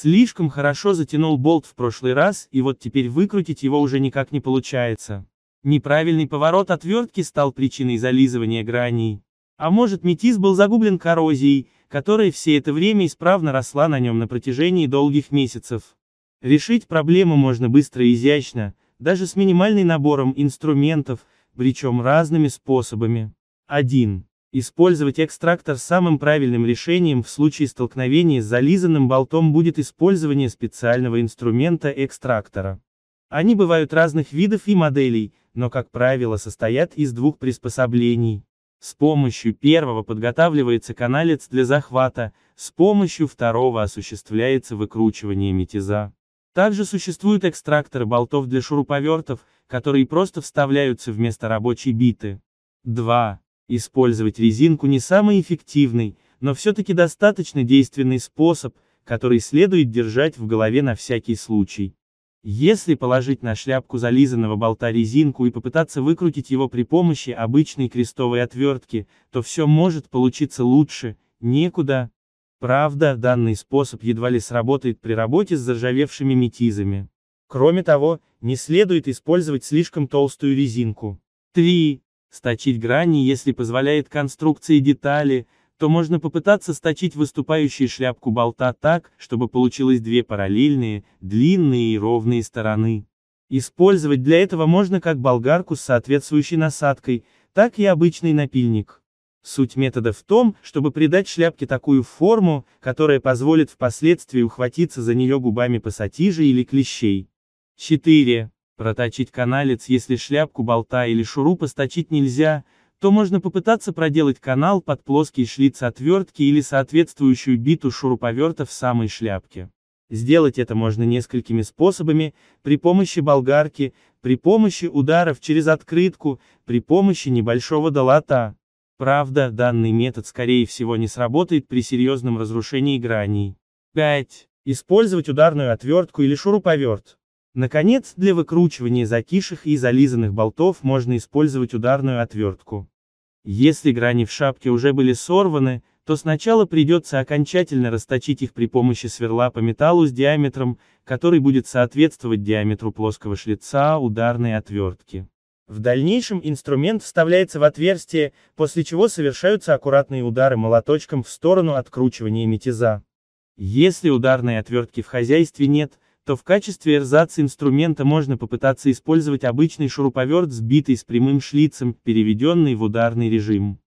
Слишком хорошо затянул болт в прошлый раз, и вот теперь выкрутить его уже никак не получается. Неправильный поворот отвертки стал причиной зализывания граней. А может метис был загублен коррозией, которая все это время исправно росла на нем на протяжении долгих месяцев. Решить проблему можно быстро и изящно, даже с минимальным набором инструментов, причем разными способами. 1. Использовать экстрактор самым правильным решением в случае столкновения с зализанным болтом будет использование специального инструмента экстрактора. Они бывают разных видов и моделей, но как правило состоят из двух приспособлений. С помощью первого подготавливается каналец для захвата, с помощью второго осуществляется выкручивание метиза. Также существуют экстракторы болтов для шуруповертов, которые просто вставляются вместо рабочей биты. 2. Использовать резинку не самый эффективный, но все-таки достаточно действенный способ, который следует держать в голове на всякий случай. Если положить на шляпку зализанного болта резинку и попытаться выкрутить его при помощи обычной крестовой отвертки, то все может получиться лучше, некуда. Правда, данный способ едва ли сработает при работе с заржавевшими метизами. Кроме того, не следует использовать слишком толстую резинку. 3. Сточить грани, если позволяет конструкции детали, то можно попытаться сточить выступающую шляпку болта так, чтобы получилось две параллельные, длинные и ровные стороны. Использовать для этого можно как болгарку с соответствующей насадкой, так и обычный напильник. Суть метода в том, чтобы придать шляпке такую форму, которая позволит впоследствии ухватиться за нее губами пассатижей или клещей. 4. Проточить каналец, если шляпку болта или шурупа сточить нельзя, то можно попытаться проделать канал под плоский шлиц отвертки или соответствующую биту шуруповерта в самой шляпке. Сделать это можно несколькими способами, при помощи болгарки, при помощи ударов через открытку, при помощи небольшого долота. Правда, данный метод скорее всего не сработает при серьезном разрушении граней. 5. Использовать ударную отвертку или шуруповерт. Наконец, для выкручивания закишек и зализанных болтов можно использовать ударную отвертку. Если грани в шапке уже были сорваны, то сначала придется окончательно расточить их при помощи сверла по металлу с диаметром, который будет соответствовать диаметру плоского шлица ударной отвертки. В дальнейшем инструмент вставляется в отверстие, после чего совершаются аккуратные удары молоточком в сторону откручивания метиза. Если ударной отвертки в хозяйстве нет, то в качестве эрзац инструмента можно попытаться использовать обычный шуруповерт сбитый с прямым шлицем, переведенный в ударный режим.